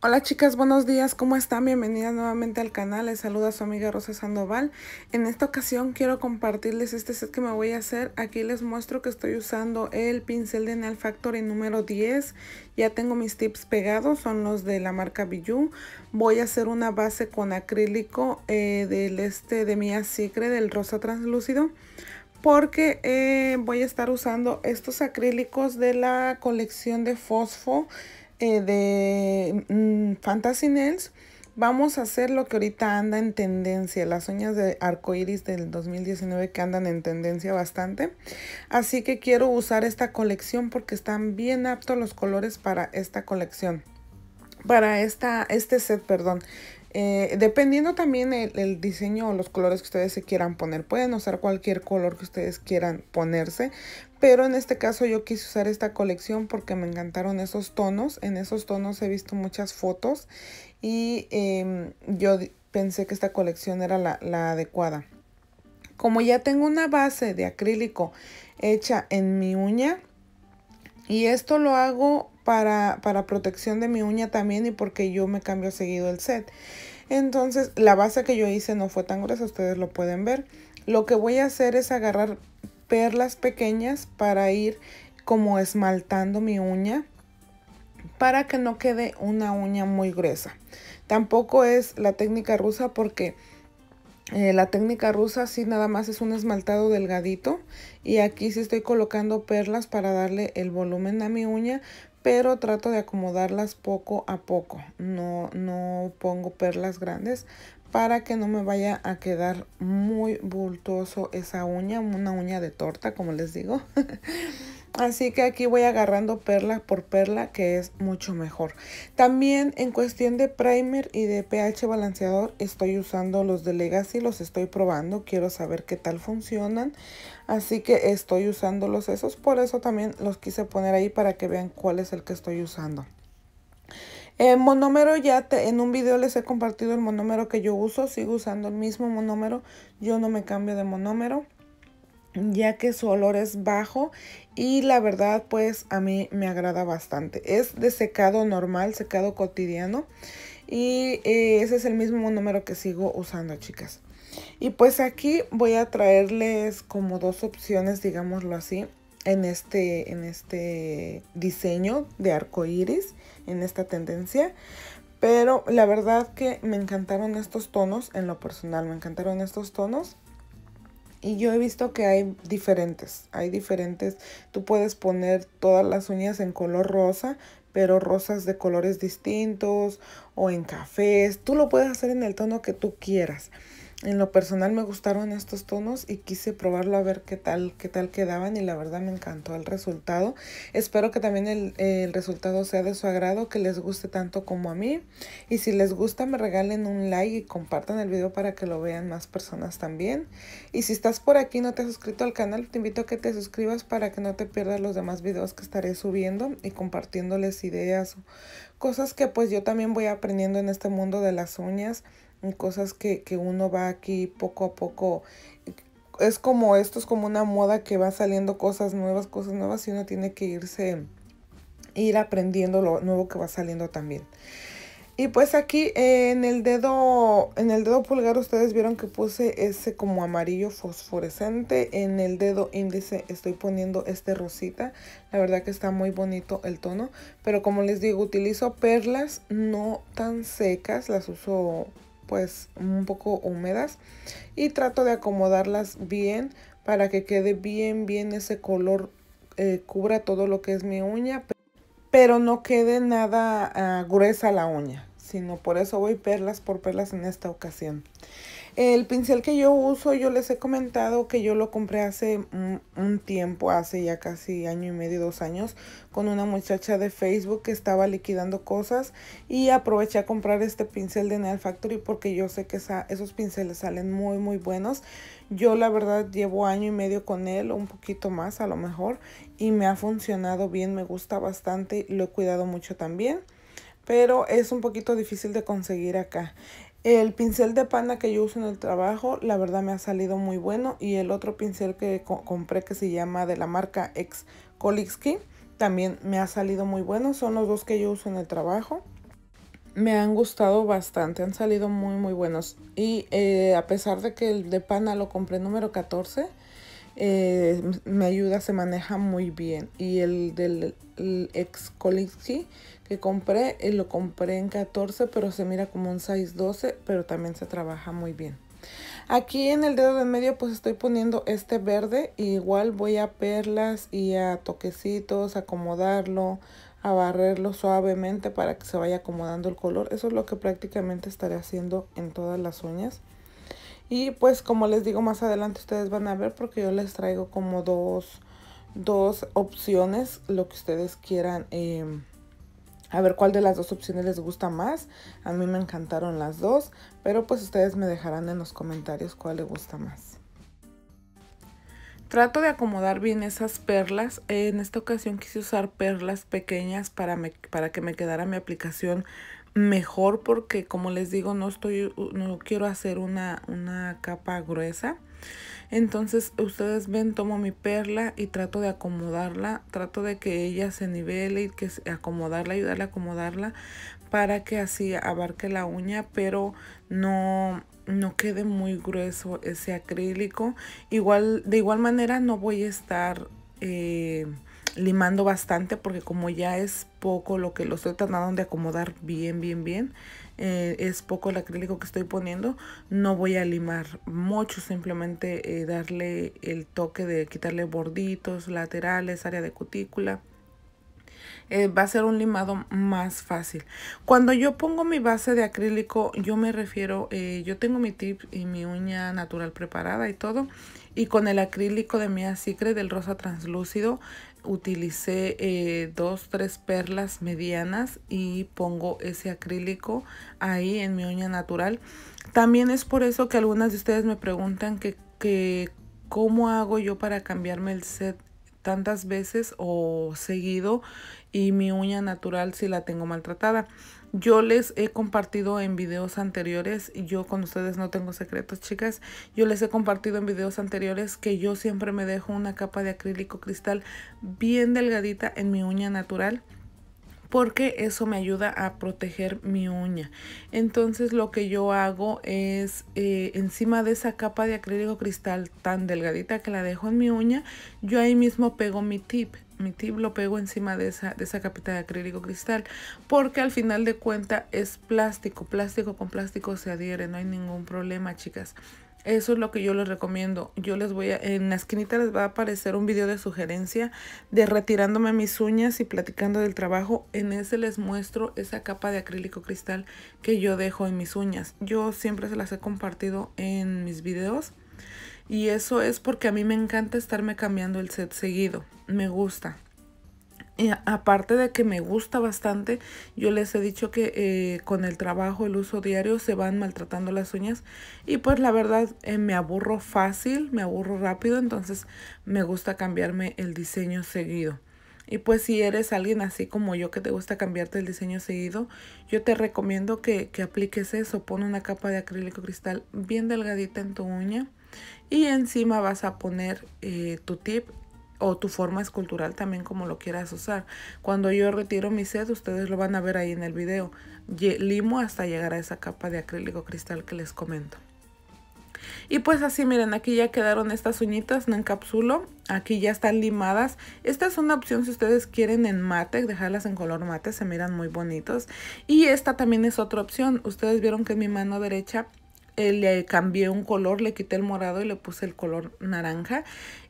Hola chicas, buenos días, ¿cómo están? Bienvenidas nuevamente al canal, les saluda su amiga Rosa Sandoval. En esta ocasión quiero compartirles este set que me voy a hacer. Aquí les muestro que estoy usando el pincel de Nail Factory número 10. Ya tengo mis tips pegados, son los de la marca Bijou. Voy a hacer una base con acrílico eh, del este de Mia Secret, del rosa translúcido porque eh, voy a estar usando estos acrílicos de la colección de fosfo eh, de mm, Fantasy Nails, vamos a hacer lo que ahorita anda en tendencia, las uñas de iris del 2019 que andan en tendencia bastante. Así que quiero usar esta colección porque están bien aptos los colores para esta colección. Para esta, este set, perdón. Eh, dependiendo también el, diseño o los colores que ustedes se quieran poner. Pueden usar cualquier color que ustedes quieran ponerse. Pero en este caso yo quise usar esta colección porque me encantaron esos tonos. En esos tonos he visto muchas fotos. Y em, yo pensé que esta colección era la adecuada. Como ya tengo una base de acrílico hecha en mi uña. Y esto lo hago para, protección de mi uña también y porque yo me cambio seguido el set. Entonces la base que yo hice no fue tan gruesa, ustedes lo pueden ver. Lo que voy a hacer es agarrar perlas pequeñas para ir como esmaltando mi uña para que no quede una uña muy gruesa. Tampoco es la técnica rusa porque eh, la técnica rusa sí nada más es un esmaltado delgadito y aquí sí estoy colocando perlas para darle el volumen a mi uña, pero trato de acomodarlas poco a poco. No, no pongo perlas grandes para que no me vaya a quedar muy bultuoso esa uña, una uña de torta, como les digo. Así que aquí voy agarrando perla por perla que es mucho mejor. También en cuestión de primer y de pH balanceador estoy usando los de Legacy, los estoy probando, quiero saber qué tal funcionan. Así que estoy usando los esos, por eso también los quise poner ahí para que vean cuál es el que estoy usando. En eh, monómero ya en un video les he compartido el monómero que yo uso, sigo usando el mismo monómero, yo no me cambio de monómero ya que su olor es bajo y la verdad pues a mí me agrada bastante. Es de secado normal, secado cotidiano y eh, ese es el mismo número que sigo usando chicas. Y pues aquí voy a traerles como dos opciones, digámoslo así, en este, en este diseño de arco iris, en esta tendencia. Pero la verdad que me encantaron estos tonos, en lo personal me encantaron estos tonos. Y yo he visto que hay diferentes, hay diferentes. Tú puedes poner todas las uñas en color rosa, pero rosas de colores distintos o en cafés. Tú lo puedes hacer en el tono que tú quieras en lo personal me gustaron estos tonos y quise probarlo a ver qué tal, qué tal quedaban y la verdad me encantó el resultado. Espero que también el, el, resultado sea de su agrado, que les guste tanto como a mí. Y si les gusta me regalen un like y compartan el video para que lo vean más personas también. Y si estás por aquí y no te has suscrito al canal, te invito a que te suscribas para que no te pierdas los demás videos que estaré subiendo y compartiéndoles ideas, o cosas que pues yo también voy aprendiendo en este mundo de las uñas cosas que, uno va aquí poco a poco es como esto es como una moda que va saliendo cosas nuevas, cosas nuevas y uno tiene que irse, ir aprendiendo lo nuevo que va saliendo también. Y pues aquí en el dedo, en el dedo pulgar ustedes vieron que puse ese como amarillo fosforescente. En el dedo índice estoy poniendo este rosita. La verdad que está muy bonito el tono. Pero como les digo, utilizo perlas no tan secas. Las uso pues un poco húmedas y trato de acomodarlas bien para que quede bien bien ese color eh, cubra todo lo que es mi uña pero no quede nada ah, gruesa la uña sino por eso voy perlas por perlas en esta ocasión el pincel que yo uso, yo les he comentado que yo lo compré hace un, tiempo, hace ya casi año y medio, dos años, con una muchacha de Facebook que estaba liquidando cosas y aproveché a comprar este pincel de Nail Factory porque yo sé que esos pinceles salen muy, muy buenos. Yo la verdad llevo año y medio con él, un poquito más a lo mejor, y me ha funcionado bien, me gusta bastante, lo he cuidado mucho también pero es un poquito difícil de conseguir acá. El pincel de pana que yo uso en el trabajo, la verdad me ha salido muy bueno. Y el otro pincel que compré que se llama de la marca Ex también me ha salido muy bueno. Son los dos que yo uso en el trabajo. Me han gustado bastante, han salido muy muy buenos. Y eh, a pesar de que el de pana lo compré número 14, eh, me ayuda, se maneja muy bien. Y el del ex que compré, y eh, lo compré en 14, pero se mira como un 12 pero también se trabaja muy bien. Aquí en el dedo del medio pues estoy poniendo este verde. igual voy a perlas y a toquecitos, acomodarlo, a barrerlo suavemente para que se vaya acomodando el color. Eso es lo que prácticamente estaré haciendo en todas las uñas. Y pues como les digo más adelante ustedes van a ver porque yo les traigo como dos, opciones, lo que ustedes quieran. Em, a ver cuál de las dos opciones les gusta más. A mí me encantaron las dos, pero pues ustedes me dejarán en los comentarios cuál les gusta más. Trato de acomodar bien esas perlas. En esta ocasión quise usar perlas pequeñas para, para que me quedara mi aplicación mejor porque como les digo no estoy no quiero hacer una, una capa gruesa entonces ustedes ven tomo mi perla y trato de acomodarla trato de que ella se nivele y que acomodarla ayudarla a acomodarla para que así abarque la uña pero no no quede muy grueso ese acrílico igual de igual manera no voy a estar eh, limando bastante porque como ya es poco lo que lo estoy tratando de acomodar bien, bien, bien, eh, es poco el acrílico que estoy poniendo, no voy a limar mucho, simplemente eh, darle el toque de quitarle borditos, laterales, área de cutícula. Eh, va a ser un limado más fácil. Cuando yo pongo mi base de acrílico, yo me refiero, yo tengo mi tip y mi uña natural preparada y todo. Y con el acrílico de Mia Secret del rosa translúcido, utilicé eh, dos, tres perlas medianas y pongo ese acrílico ahí en mi uña natural. También es por eso que algunas de ustedes me preguntan que, que cómo hago yo para cambiarme el set tantas veces o seguido y mi uña natural si la tengo maltratada. Yo les he compartido en videos anteriores, y yo con ustedes no tengo secretos, chicas. Yo les he compartido en videos anteriores que yo siempre me dejo una capa de acrílico cristal bien delgadita en mi uña natural porque eso me ayuda a proteger mi uña. Entonces lo que yo hago es eh, encima de esa capa de acrílico cristal tan delgadita que la dejo en mi uña, yo ahí mismo pego mi tip mi tip lo pego encima de esa, de esa capita de acrílico cristal porque al final de cuenta es plástico, plástico con plástico se adhiere, no hay ningún problema chicas. Eso es lo que yo les recomiendo. Yo les voy a, en la esquinita les va a aparecer un video de sugerencia de retirándome mis uñas y platicando del trabajo. En ese les muestro esa capa de acrílico cristal que yo dejo en mis uñas. Yo siempre se las he compartido en mis videos. Y eso es porque a mí me encanta estarme cambiando el set seguido. Me gusta aparte de que me gusta bastante, yo les he dicho que eh, con el trabajo, el uso diario, se van maltratando las uñas. Y pues la verdad eh, me aburro fácil, me aburro rápido, entonces me gusta cambiarme el diseño seguido. Y pues si eres alguien así como yo que te gusta cambiarte el diseño seguido, yo te recomiendo que, apliques eso. Pon una capa de acrílico cristal bien delgadita en tu uña y encima vas a poner eh, tu tip o tu forma escultural también como lo quieras usar. Cuando yo retiro mi set, ustedes lo van a ver ahí en el video. Limo hasta llegar a esa capa de acrílico cristal que les comento. Y pues así miren, aquí ya quedaron estas uñitas, no encapsulo, aquí ya están limadas. Esta es una opción si ustedes quieren en mate, dejarlas en color mate, se miran muy bonitos. Y esta también es otra opción, ustedes vieron que mi mano derecha eh, le cambié un color, le quité el morado y le puse el color naranja.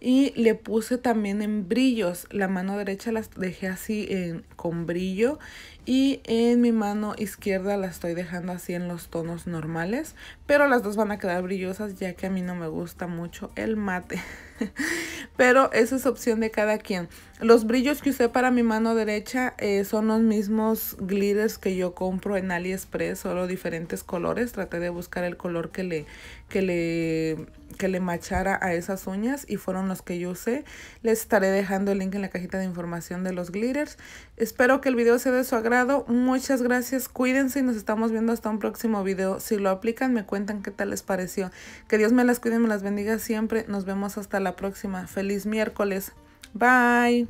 Y le puse también en brillos. La mano derecha las dejé así en, con brillo. Y en mi mano izquierda la estoy dejando así en los tonos normales. Pero las dos van a quedar brillosas ya que a mí no me gusta mucho el mate. pero esa es opción de cada quien. Los brillos que usé para mi mano derecha eh, son los mismos glitters que yo compro en AliExpress, solo diferentes colores. Traté de buscar el color que le, que le que le machara a esas uñas y fueron los que yo usé. Les estaré dejando el link en la cajita de información de los glitters. Espero que el video sea de su agrado. Muchas gracias. Cuídense y nos estamos viendo hasta un próximo video. Si lo aplican, me cuentan qué tal les pareció. Que Dios me las cuide y me las bendiga siempre. Nos vemos hasta la próxima. Feliz miércoles. Bye.